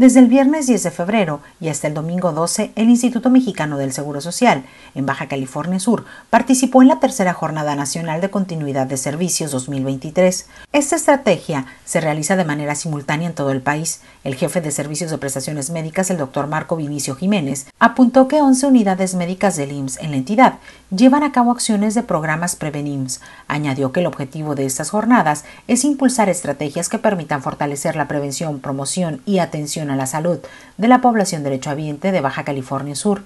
Desde el viernes 10 de febrero y hasta el domingo 12, el Instituto Mexicano del Seguro Social, en Baja California Sur, participó en la tercera Jornada Nacional de Continuidad de Servicios 2023. Esta estrategia se realiza de manera simultánea en todo el país. El jefe de Servicios de Prestaciones Médicas, el doctor Marco Vinicio Jiménez, apuntó que 11 unidades médicas del IMSS en la entidad llevan a cabo acciones de programas Prevenims. Añadió que el objetivo de estas jornadas es impulsar estrategias que permitan fortalecer la prevención, promoción y atención a la Salud de la población derechohabiente de Baja California Sur,